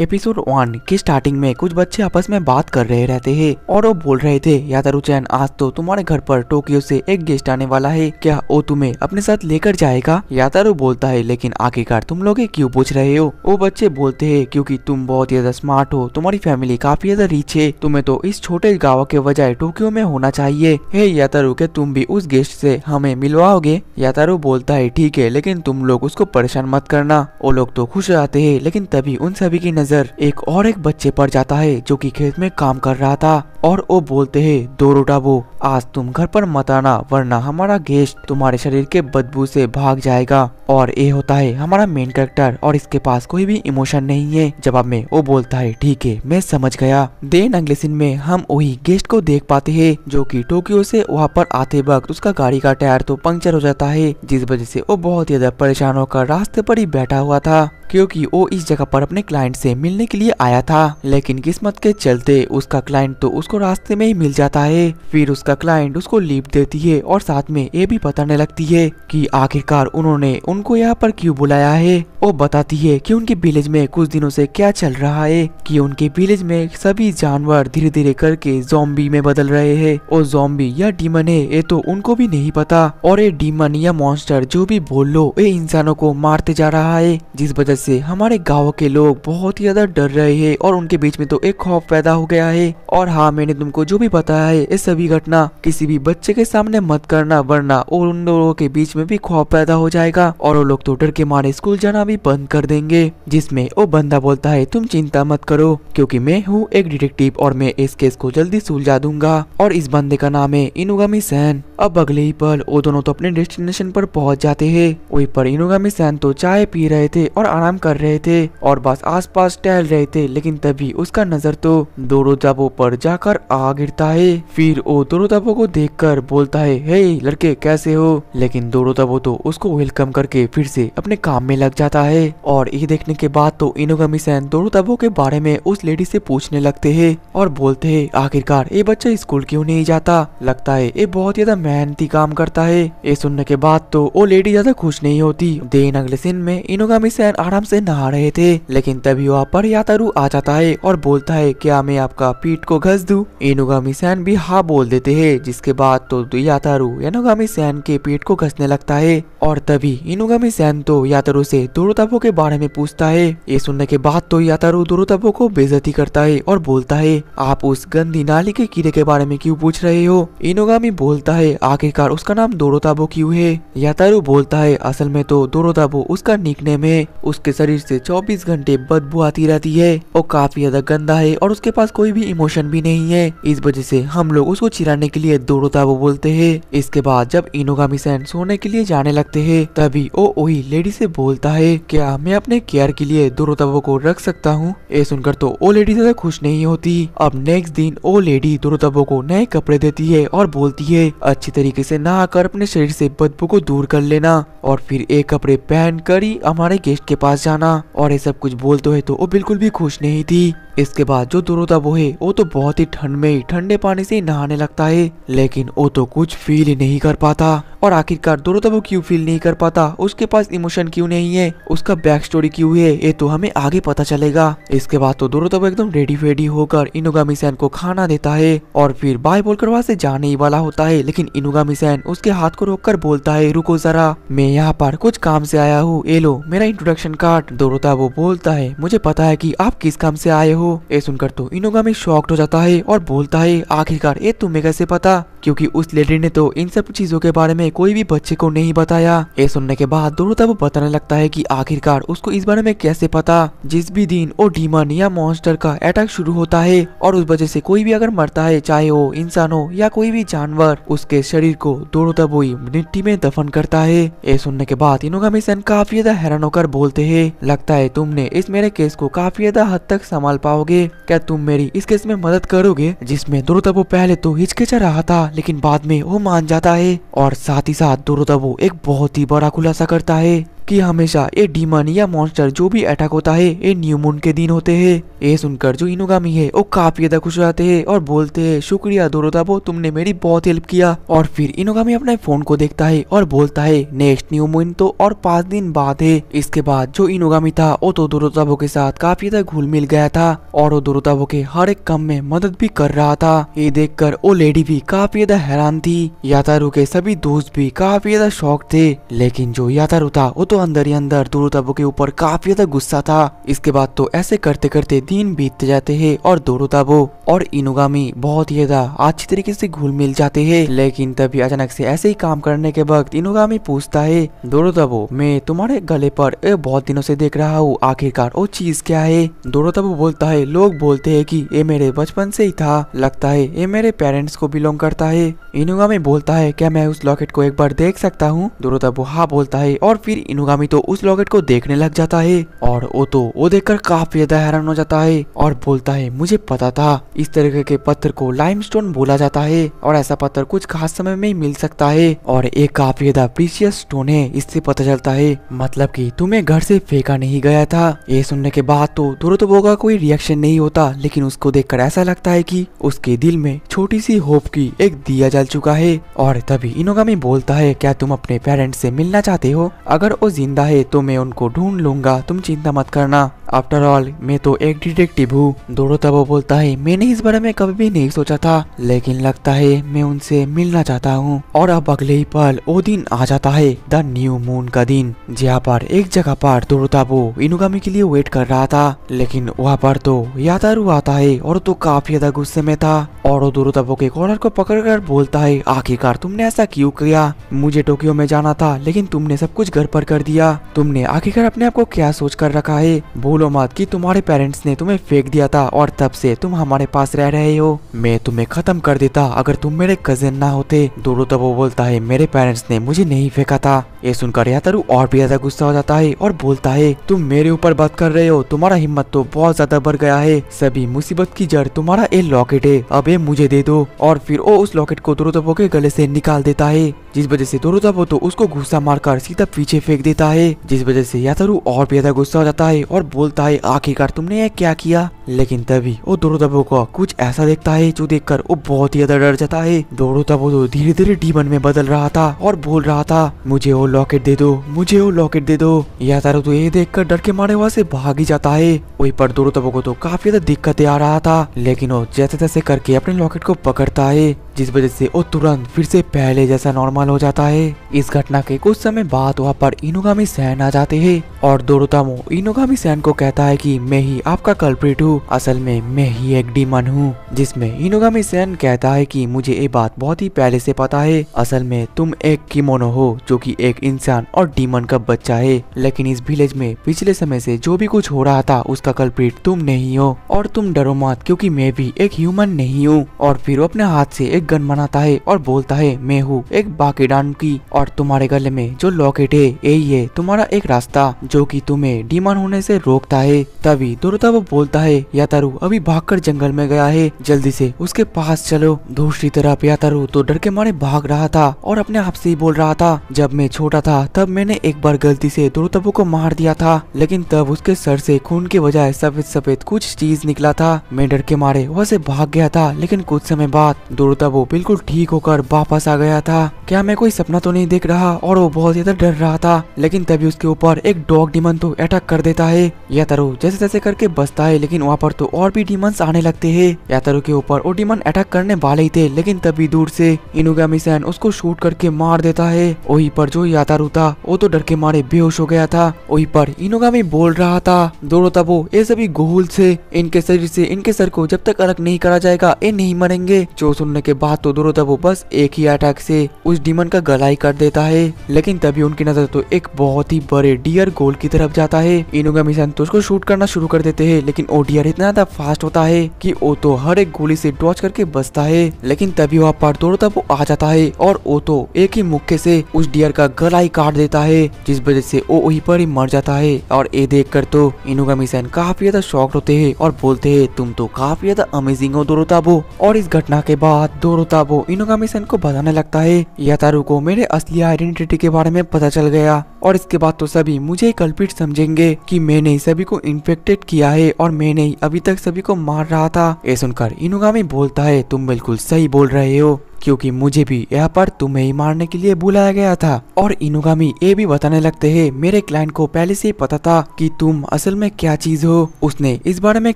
episode one के starting में कुछ बच्चे आपस में बात कर रहे रहते हैं और वो बोल रहे थे या चैन आज तो तुम्हारे घर पर टोक्यो से एक गेस्ट आने वाला है क्या वो तुम्हें अपने साथ लेकर जाएगा या बोलता है लेकिन आखिरकार तुम लोग क्यों पूछ रहे हो वो बच्चे बोलते है क्यूँकी तुम बहुत ज्यादा स्मार्ट हो तुम्हारी फैमिली काफी ज्यादा रिच है तुम्हें तो इस छोटे गाँव के बजाय टोक्यो में होना चाहिए हे यातारू के तुम भी उस गेस्ट ऐसी हमें मिलवाओगे यातारू बोलता है ठीक है लेकिन तुम लोग उसको परेशान मत करना वो लोग तो खुश रहते है लेकिन तभी उन सभी की नजर एक और एक बच्चे पर जाता है जो कि खेत में काम कर रहा था और वो बोलते हैं रोटा वो आज तुम घर पर मत आना वरना हमारा गेस्ट तुम्हारे शरीर के बदबू से भाग जाएगा और ये होता है हमारा मेन कैरेक्टर और इसके पास कोई भी इमोशन नहीं है जवाब में वो बोलता है ठीक है मैं समझ गया देन अगले सीन में हम वही गेस्ट को देख पाते है जो की टोक्यो ऐसी वहाँ पर आते वक्त उसका गाड़ी का टायर तो पंक्चर हो जाता है जिस वजह ऐसी वो बहुत ज्यादा परेशान होकर रास्ते पर ही बैठा हुआ था क्योंकि वो इस जगह पर अपने क्लाइंट से मिलने के लिए आया था लेकिन किस्मत के चलते उसका क्लाइंट तो उसको रास्ते में ही मिल जाता है फिर उसका क्लाइंट उसको लीप देती है और साथ में ये भी बताने लगती है कि आखिरकार उन्होंने उनको यहाँ पर क्यों बुलाया है वो बताती है कि उनके विलेज में कुछ दिनों से क्या चल रहा है कि उनके विलेज में सभी जानवर धीरे धीरे करके जोम्बी में बदल रहे है और जोम्बी या डीमन है ये तो उनको भी नहीं पता और ये डीमन या मॉन्स्टर जो भी बोल लो ये इंसानों को मारते जा रहा है जिस वजह से हमारे गाँव के लोग बहुत ही ज्यादा डर रहे हैं और उनके बीच में तो एक खौफ पैदा हो गया है और हाँ मैंने तुमको जो भी बताया है ये सभी घटना किसी भी बच्चे के सामने मत करना वरना और उन लोगों के बीच में भी खौफ पैदा हो जाएगा और वो लोग तो डर के मारे स्कूल जाना भी बंद कर देंगे जिसमे वो बंदा बोलता है तुम चिंता मत करो क्यूँकी मैं हूँ एक डिटेक्टिव और मैं इस केस को जल्दी सुलझा दूंगा और इस बंदे का नाम है इनुगामी सैन अब अगले ही पल वो दोनों तो अपने डेस्टिनेशन पर पहुंच जाते हैं वही पर इनुगामी सैन तो चाय पी रहे थे और आराम कर रहे थे और बस आसपास पास टहल रहे थे लेकिन तभी उसका नजर तो दोनों दाबो पर जाकर आ गिरता है फिर वो दोनों दाबो को देख कर बोलता है हे लड़के कैसे हो लेकिन दोनों दाबो तो उसको वेलकम करके फिर से अपने काम में लग जाता है और ये देखने के बाद तो इनोगमी सैन दोनों दाबो के बारे में उस लेडी से पूछने लगते है और बोलते है आखिरकार ये बच्चा स्कूल क्यों नहीं जाता लगता है ये बहुत ज्यादा मेहनती काम करता है ये सुनने के बाद तो वो लेडी ज्यादा खुश नहीं होती देन अगले दिन में इनोगामी सैन आराम से नहा रहे थे लेकिन तभी वो वहाँ पर यातारू आ जाता है और बोलता है क्या मैं आपका पीठ को घस दू एनोगामी सैन भी हाँ बोल देते है जिसके बाद तो यातारू एनोगामी सैन के पीठ को घसने लगता है और तभी इनोगामी सैन तो यातारू से दुरुतापो के बारे में पूछता है ये सुनने के बाद तो यातारू दुरुतापो को बेजती करता है और बोलता है आप उस गंदी नाली के कीड़े के बारे में क्यूँ पूछ रहे हो इनोगामी बोलता है आखिरकार उसका नाम दोरोताबो क्यूँ है यातारू बोलता है असल में तो दोरोताबो उसका निकनेम है उसके शरीर से चौबीस घंटे बदबू आती रहती है और काफी ज्यादा गंदा है और उसके पास कोई भी इमोशन भी नहीं है इस वजह से हम लोग उसको चिराने के लिए दो वो बोलते है इसके बाद जब इनोगामी सैन सोने के लिए जाने लगते है तभी वो वही लेडी से बोलता है क्या मैं अपने केयर के लिए दो को रख सकता हूँ ये सुनकर तो वो लेडी ज्यादा खुश नहीं होती अब नेक्स्ट दिन वो लेडी दुरोताबो को नए कपड़े देती है और बोलती है अच्छी तरीके से नहाकर अपने शरीर से बदबू को दूर कर लेना और फिर एक कपड़े पहन कर ही हमारे गेस्ट के पास जाना और ये सब कुछ बोलते है तो वो बिल्कुल भी खुश नहीं थी इसके बाद जो दुरुदाबो है वो तो बहुत ही ठंड में ही ठंडे पानी से नहाने लगता है लेकिन वो तो कुछ फील ही नहीं कर पाता और आखिरकार दुरुदाबो क्यों फील नहीं कर पाता उसके पास इमोशन क्यों नहीं है उसका बैक स्टोरी क्यों है ये तो हमें आगे पता चलेगा इसके बाद तो दुरुदाबो एकदम रेडी फेडी होकर इनोगामी सैन को खाना देता है और फिर बाय बोलकर वहाँ से जाने ही वाला होता है लेकिन इनोगामी सैन उसके हाथ को रोक बोलता है रुको जरा मैं यहाँ पर कुछ काम से आया हूँ ये लो मेरा इंट्रोडक्शन कार्ड दुरुदाबो बोलता है मुझे पता है की आप किस काम से आए हो हो ये सुनकर तो इनोगामी शॉक्ट हो जाता है और बोलता है आखिरकार ये तुम्हें कैसे पता क्योंकि उस लेडी ने तो इन सब चीजों के बारे में कोई भी बच्चे को नहीं बताया ये सुनने के बाद दोनों तब बताने लगता है कि आखिरकार उसको इस बारे में कैसे पता जिस भी दिन वो डीमन या मॉन्स्टर का अटैक शुरू होता है और उस वजह से कोई भी अगर मरता है चाहे वो इंसान हो या कोई भी जानवर उसके शरीर को दोनों तब वही मिट्टी में दफन करता है ये सुनने के बाद इनोगामी सन काफी ज्यादा हैरान होकर बोलते है लगता है तुमने इस मेरे केस को काफी ज्यादा हद तक संभाल पा पाओगे क्या तुम मेरी इस केस में मदद करोगे जिसमें दुरुतबो पहले तो हिचकिचा रहा था लेकिन बाद में वो मान जाता है और साथ ही साथ दुरुतबो एक बहुत ही बड़ा खुलासा करता है कि हमेशा ये डीमन या मॉन्स्टर जो भी अटैक होता है ये न्यू मून के दिन होते हैं ये सुनकर जो इनोगामी है वो काफी ज्यादा खुश हो जाते हैं और बोलते हैं शुक्रिया दोरोताबो तुमने मेरी बहुत हेल्प किया और फिर इनोगामी अपने फोन को देखता है और बोलता है नेक्स्ट न्यू मून तो और पांच दिन बाद है इसके बाद जो इनोगामी था वो तो दोरोताबो के साथ काफी ज्यादा घुल मिल गया था और वो दोरोताबो के हर एक काम में मदद भी कर रहा था ये देख कर वो लेडी भी काफी ज्यादा हैरान थी यातारू के सभी दोस्त भी काफी ज्यादा शौक थे लेकिन जो यातारू था वो तो तो अंदर ही अंदर दूर तबू के ऊपर काफी ज्यादा गुस्सा था इसके बाद तो ऐसे करते करते दिन बीतते जाते हैं और दोनों ताबो और इनोगामी बहुत ही ज्यादा अच्छी तरीके से घुल मिल जाते हैं लेकिन तभी अचानक से ऐसे ही काम करने के वक्त इनोगामी पूछता है दोनों ताबो मैं तुम्हारे गले पर बहुत दिनों से देख रहा हूँ आखिरकार वो चीज क्या है दोनों ताबो बोलता है लोग बोलते है की ये मेरे बचपन से ही था लगता है ये मेरे पेरेंट्स को बिलोंग करता है इनोगामी बोलता है क्या मैं उस लॉकेट को एक बार देख सकता हूँ दोनों ताबो हाँ बोलता है और फिर इनो अनुगामी तो उस लॉकेट को देखने लग जाता है और वो तो वो देखकर काफी ज्यादा हैरान हो जाता है और बोलता है मुझे पता था इस तरीके के पत्थर को लाइमस्टोन बोला जाता है और ऐसा पत्थर कुछ खास समय में मिल सकता है और एक काफी ज्यादा प्रीशियस स्टोन है इससे पता चलता है मतलब कि तुम्हें घर से फेंका नहीं गया था ये सुनने के बाद तो वो का कोई रिएक्शन नहीं होता लेकिन उसको कर ऐसा लगता है की उसके दिल में छोटी सी होप की एक दिया जल चुका है और तभी इनोगामी बोलता है क्या तुम अपने पेरेंट्स से मिलना चाहते हो अगर वो जिंदा है तो मैं उनको ढूंढ लूंगा तुम चिंता मत करना आफ्टर ऑल मैं तो एक डिटेक्टिव हूँ दोनों तब बोलता है मैंने इस बारे में कभी भी नहीं सोचा था लेकिन लगता है मैं उनसे मिलना चाहता हूँ और अब अगले ही पल वो दिन आ जाता है द न्यू मून का दिन जहाँ पर एक जगह पर दोरोताबो इनुगामी के लिए वेट कर रहा था लेकिन वहाँ पर तो यातारू आता है और तो काफी ज्यादा गुस्से में था और दोरोताबो के कॉलर को कर बोलता है आखिरकार तुमने ऐसा क्यूँ किया मुझे टोक्यो में जाना था लेकिन तुमने सब कुछ घर पर कर दिया तुमने आखिरकार अपने आप को क्या सोच कर रखा है बोलो भूलो मत कि तुम्हारे पेरेंट्स ने तुम्हें फेंक दिया था और तब से तुम हमारे पास रह रहे हो मैं तुम्हें खत्म कर देता अगर तुम मेरे कजिन ना होते दोनों तब वो बोलता है मेरे पेरेंट्स ने मुझे नहीं फेंका था ये सुनकर यातारू और भी ज्यादा गुस्सा हो जाता है और बोलता है तुम मेरे ऊपर बात कर रहे हो तुम्हारा हिम्मत तो बहुत ज्यादा बढ़ गया है सभी मुसीबत की जड़ तुम्हारा ये लॉकेट है अब ये मुझे दे दो और फिर वो उस लॉकेट को दोरोतबो के गले से निकाल देता है जिस वजह से दोरोतबो तो उसको गुस्सा मारकर सीधा पीछे फेंक देता है जिस वजह से यात्रु और भी ज्यादा गुस्सा हो जाता है और बोल बोलता है आखिरकार तुमने यह क्या किया लेकिन तभी वो दोरोदबो को कुछ ऐसा देखता है जो देखकर वो बहुत ही ज्यादा डर जाता है दोनों तबो तो धीरे धीरे डीमन में बदल रहा था और बोल रहा था मुझे वो लॉकेट दे दो मुझे वो लॉकेट दे दो या तारो तो ये देख कर डर के मारे वहाँ से भाग ही जाता है वही पर दोनों तबो को तो काफी ज्यादा दिक्कतें आ रहा था लेकिन वो जैसे तैसे करके अपने लॉकेट को पकड़ता है जिस वजह से वो तुरंत फिर से पहले जैसा नॉर्मल हो जाता है इस घटना के कुछ समय बाद वहाँ पर इनोगामी सैन आ जाते हैं और दोनों तमो इनोगामी सैन को कहता है कि मैं ही आपका कल्प्रिट हूँ असल में मैं ही एक डीमन हूँ जिसमे इनोगामी सेन कहता है की मुझे ये बात बहुत ही पहले से पता है असल में तुम एक किमोनो हो जो की एक इंसान और डीमन का बच्चा है लेकिन इस विलेज में पिछले समय से जो भी कुछ हो रहा था उसका कल्प्रिट तुम नहीं हो और तुम डरो मत क्योंकि मैं भी एक ह्यूमन नहीं हूँ और फिर वो अपने हाथ से एक गन बनाता है और बोलता है मैं हूँ एक बाकीडान की और तुम्हारे गले में जो लॉकेट है यही है तुम्हारा एक रास्ता जो कि तुम्हें डीमन होने से रोकता करता है तभी दुर्तावो बोलता है यातारु अभी भागकर जंगल में गया है जल्दी से उसके पास चलो दूसरी तरफ यातारु तो डर के मारे भाग रहा था और अपने आप से ही बोल रहा था जब मैं छोटा था तब मैंने एक बार गलती से दुर्तावो को मार दिया था लेकिन तब उसके सर से खून के बजाय सफेद सफेद कुछ चीज निकला था मैं डर के मारे वह से भाग गया था लेकिन कुछ समय बाद दुर्तावो बिल्कुल ठीक होकर वापस आ गया था क्या मैं कोई सपना तो नहीं देख रहा और वो बहुत ज्यादा डर रहा था लेकिन तभी उसके ऊपर एक डॉग डिमन तो अटैक कर देता है या तरु जैसे तैसे करके बसता है लेकिन वहाँ पर तो और भी डीमंस आने लगते हैं तरु के ऊपर वो डीमन अटैक करने वाले ही थे लेकिन तभी दूर से इनुगा मिसैन उसको शूट करके मार देता है वही पर जो यातारू था वो तो डर के मारे बेहोश हो गया था वही पर इनोगामी बोल रहा था दोनों वो ये सभी गोहुल से इनके शरीर से इनके सर को जब तक अलग नहीं करा जाएगा ये नहीं मरेंगे जो सुनने के बाद तो दोनों तबो बस एक ही अटैक से उस डीमन का गलाई कर देता है लेकिन तभी उनकी नजर तो एक बहुत ही बड़े डियर गोल की तरफ जाता है इनोगामी तो सैन तो उसको शूट करना शुरू कर देते हैं लेकिन ओडियर इतना ज्यादा फास्ट होता है कि ओ तो हर एक गोली से डॉच करके बचता है लेकिन तभी वहाँ पर दौड़ता वो आ जाता है और ओ तो एक ही मुक्के से उस डियर का गला ही काट देता है जिस वजह से ओ वही पर ही मर जाता है और ये देख कर तो इनुगामी सैन काफी ज्यादा शॉक होते है और बोलते है तुम तो काफी ज्यादा अमेजिंग हो दोरोताबो और इस घटना के बाद दोरोताबो इनुगामी सैन को बताने लगता है यातारू को मेरे असली आइडेंटिटी के बारे में पता चल गया और इसके बाद तो सभी मुझे कल्पित समझेंगे की मैंने इसे सभी को इन्फेक्टेड किया है और मैं नहीं अभी तक सभी को मार रहा था ये सुनकर इनुगामी बोलता है तुम बिल्कुल सही बोल रहे हो क्योंकि मुझे भी यहाँ पर तुम्हें ही मारने के लिए बुलाया गया था और इनुगामी ये भी बताने लगते है मेरे क्लाइंट को पहले से पता था कि तुम असल में क्या चीज हो उसने इस बारे में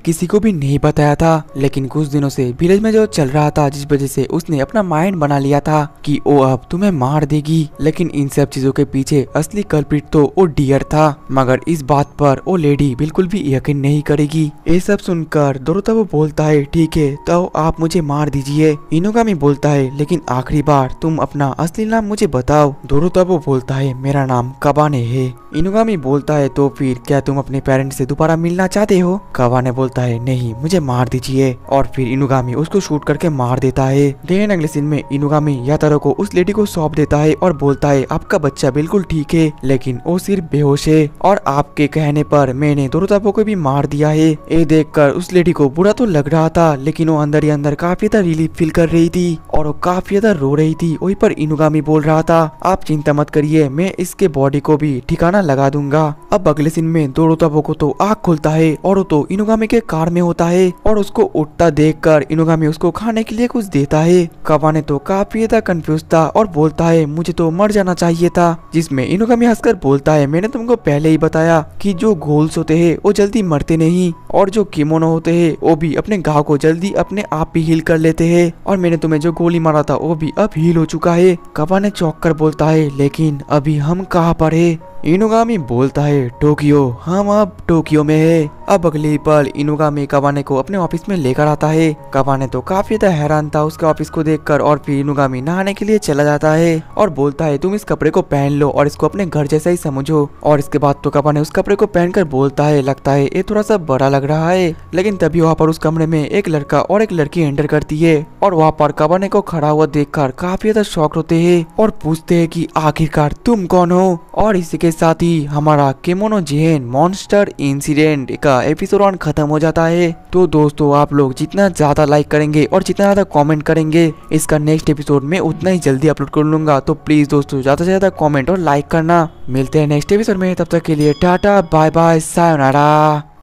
किसी को भी नहीं बताया था लेकिन कुछ दिनों से विलेज में जो चल रहा था जिस वजह से उसने अपना माइंड बना लिया था कि वो अब तुम्हें मार देगी लेकिन इन सब चीजों के पीछे असली कल्पिट तो वो डियर था मगर इस बात पर वो लेडी बिल्कुल भी यकीन नहीं करेगी ये सब सुनकर दोरोता वो बोलता है ठीक है तो आप मुझे मार दीजिए इनोगामी बोलता है लेकिन आखिरी बार तुम अपना असली नाम मुझे बताओ दोनों तब बोलता है मेरा नाम कबाने है इनुगामी बोलता है तो फिर क्या तुम अपने पेरेंट्स से दोबारा मिलना चाहते हो कबाने बोलता है नहीं मुझे मार दीजिए और फिर इनुगामी उसको शूट करके मार देता है लेकिन अगले सीन में इनुगामी यातारो को उस लेडी को सौंप देता है और बोलता है आपका बच्चा बिल्कुल ठीक है लेकिन वो सिर्फ बेहोश है और आपके कहने पर मैंने दोनों तबो को भी मार दिया है ये देखकर उस लेडी को बुरा तो लग रहा था लेकिन वो अंदर ही अंदर काफी रिलीफ फील कर रही थी और काफी ज्यादा रो रही थी वही पर इनुगामी बोल रहा था आप चिंता मत करिए मैं इसके बॉडी को भी ठिकाना लगा दूंगा अब अगले सीन में दो तबो को तो आग खुलता है और तो इनुगामी के कार में होता है और उसको उठता देख कर इनुगामी उसको खाने के लिए कुछ देता है कवाने तो काफी ज्यादा कंफ्यूज था और बोलता है मुझे तो मर जाना चाहिए था जिसमे इनुगामी हंसकर बोलता है मैंने तुमको पहले ही बताया की जो घोल्स होते हैं वो जल्दी मरते नहीं और जो किमोनो होते हैं वो भी अपने गाँव को जल्दी अपने आप ही हिल कर लेते हैं और मैंने तुम्हें जो गोली मारा रहा था वो भी अब हील हो चुका है ने चौक कर बोलता है लेकिन अभी हम कहाँ पर है इनोगामी बोलता है टोक्यो हम अब टोक्यो में है अब अगले पल इनोगा में कबाने को अपने ऑफिस में लेकर आता है कबाने तो काफी ज्यादा हैरान था उसके ऑफिस को देखकर और फिर इनोगा में नहाने के लिए चला जाता है और बोलता है तुम इस कपड़े को पहन लो और इसको अपने घर जैसा ही समझो और इसके बाद तो कबाने उस कपड़े को पहनकर बोलता है लगता है ये थोड़ा सा बड़ा लग रहा है लेकिन तभी वहाँ पर उस कमरे में एक लड़का और एक लड़की एंटर करती है और वहाँ पर कबाने को खड़ा हुआ देख काफी ज्यादा शौक होते है और पूछते है की आखिरकार तुम कौन हो और इसी के साथ ही हमारा केमोनो जेन मॉन्स्टर इंसिडेंट का का एपिसोड वन खत्म हो जाता है तो दोस्तों आप लोग जितना ज्यादा लाइक करेंगे और जितना ज्यादा कॉमेंट करेंगे इसका नेक्स्ट एपिसोड में उतना ही जल्दी अपलोड कर लूंगा तो प्लीज दोस्तों ज्यादा से ज्यादा कॉमेंट और लाइक करना मिलते हैं नेक्स्ट एपिसोड में तब तक के लिए टाटा बाय बाय सायोनारा